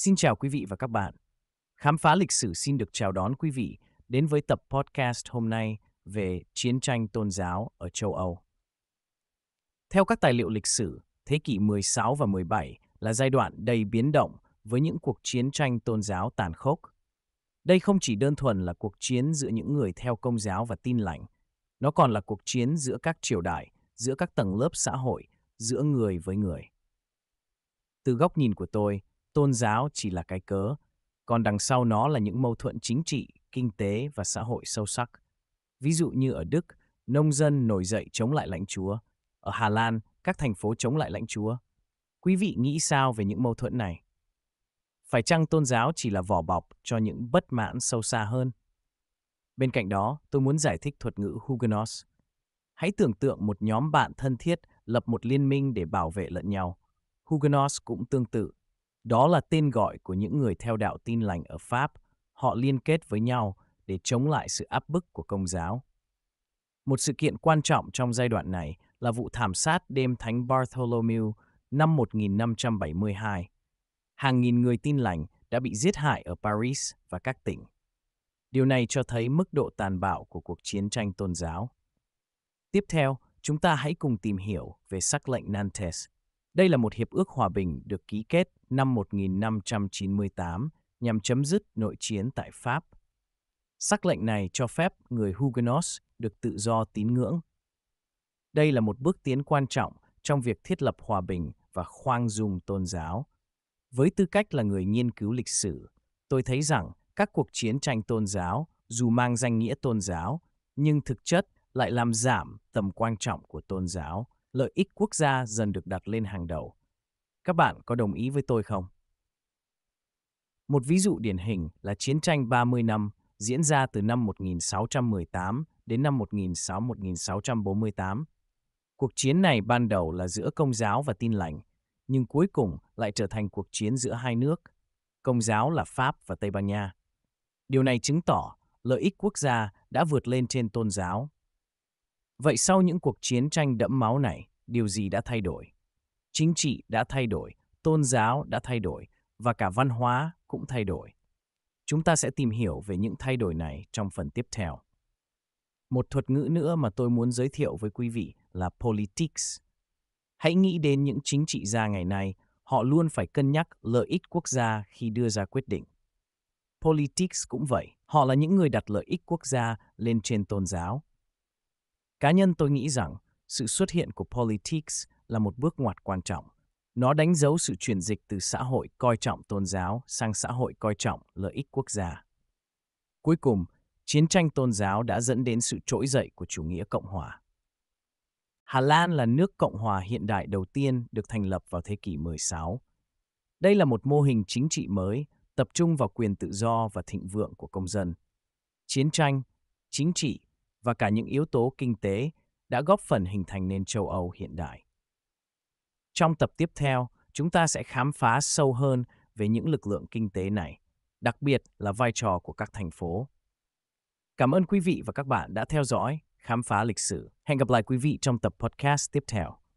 Xin chào quý vị và các bạn. Khám phá lịch sử xin được chào đón quý vị đến với tập podcast hôm nay về chiến tranh tôn giáo ở châu Âu. Theo các tài liệu lịch sử, thế kỷ 16 và 17 là giai đoạn đầy biến động với những cuộc chiến tranh tôn giáo tàn khốc. Đây không chỉ đơn thuần là cuộc chiến giữa những người theo công giáo và tin lành, nó còn là cuộc chiến giữa các triều đại, giữa các tầng lớp xã hội, giữa người với người. Từ góc nhìn của tôi, tôn giáo chỉ là cái cớ, còn đằng sau nó là những mâu thuẫn chính trị, kinh tế và xã hội sâu sắc. Ví dụ như ở Đức, nông dân nổi dậy chống lại lãnh chúa, ở Hà Lan, các thành phố chống lại lãnh chúa. Quý vị nghĩ sao về những mâu thuẫn này? Phải chăng tôn giáo chỉ là vỏ bọc cho những bất mãn sâu xa hơn? Bên cạnh đó, tôi muốn giải thích thuật ngữ Huguenots. Hãy tưởng tượng một nhóm bạn thân thiết lập một liên minh để bảo vệ lẫn nhau. Huguenots cũng tương tự, đó là tên gọi của những người theo đạo tin lành ở Pháp. Họ liên kết với nhau để chống lại sự áp bức của công giáo. Một sự kiện quan trọng trong giai đoạn này là vụ thảm sát đêm Thánh Bartholomew năm 1572. Hàng nghìn người tin lành đã bị giết hại ở Paris và các tỉnh. Điều này cho thấy mức độ tàn bạo của cuộc chiến tranh tôn giáo. Tiếp theo, chúng ta hãy cùng tìm hiểu về sắc lệnh Nantes, đây là một hiệp ước hòa bình được ký kết năm 1598 nhằm chấm dứt nội chiến tại Pháp. Sắc lệnh này cho phép người Huguenots được tự do tín ngưỡng. Đây là một bước tiến quan trọng trong việc thiết lập hòa bình và khoan dung tôn giáo. Với tư cách là người nghiên cứu lịch sử, tôi thấy rằng các cuộc chiến tranh tôn giáo, dù mang danh nghĩa tôn giáo, nhưng thực chất lại làm giảm tầm quan trọng của tôn giáo lợi ích quốc gia dần được đặt lên hàng đầu. Các bạn có đồng ý với tôi không? Một ví dụ điển hình là chiến tranh 30 năm diễn ra từ năm 1618 đến năm 1648. Cuộc chiến này ban đầu là giữa công giáo và tin lành, nhưng cuối cùng lại trở thành cuộc chiến giữa hai nước, công giáo là Pháp và Tây Ban Nha. Điều này chứng tỏ lợi ích quốc gia đã vượt lên trên tôn giáo. Vậy sau những cuộc chiến tranh đẫm máu này, điều gì đã thay đổi. Chính trị đã thay đổi, tôn giáo đã thay đổi và cả văn hóa cũng thay đổi. Chúng ta sẽ tìm hiểu về những thay đổi này trong phần tiếp theo. Một thuật ngữ nữa mà tôi muốn giới thiệu với quý vị là politics. Hãy nghĩ đến những chính trị gia ngày nay, họ luôn phải cân nhắc lợi ích quốc gia khi đưa ra quyết định. Politics cũng vậy, họ là những người đặt lợi ích quốc gia lên trên tôn giáo. Cá nhân tôi nghĩ rằng sự xuất hiện của politics là một bước ngoặt quan trọng. Nó đánh dấu sự chuyển dịch từ xã hội coi trọng tôn giáo sang xã hội coi trọng lợi ích quốc gia. Cuối cùng, chiến tranh tôn giáo đã dẫn đến sự trỗi dậy của chủ nghĩa cộng hòa. Hà Lan là nước cộng hòa hiện đại đầu tiên được thành lập vào thế kỷ 16. Đây là một mô hình chính trị mới tập trung vào quyền tự do và thịnh vượng của công dân. Chiến tranh, chính trị và cả những yếu tố kinh tế đã góp phần hình thành nền châu Âu hiện đại. Trong tập tiếp theo, chúng ta sẽ khám phá sâu hơn về những lực lượng kinh tế này, đặc biệt là vai trò của các thành phố. Cảm ơn quý vị và các bạn đã theo dõi, khám phá lịch sử. Hẹn gặp lại quý vị trong tập podcast tiếp theo.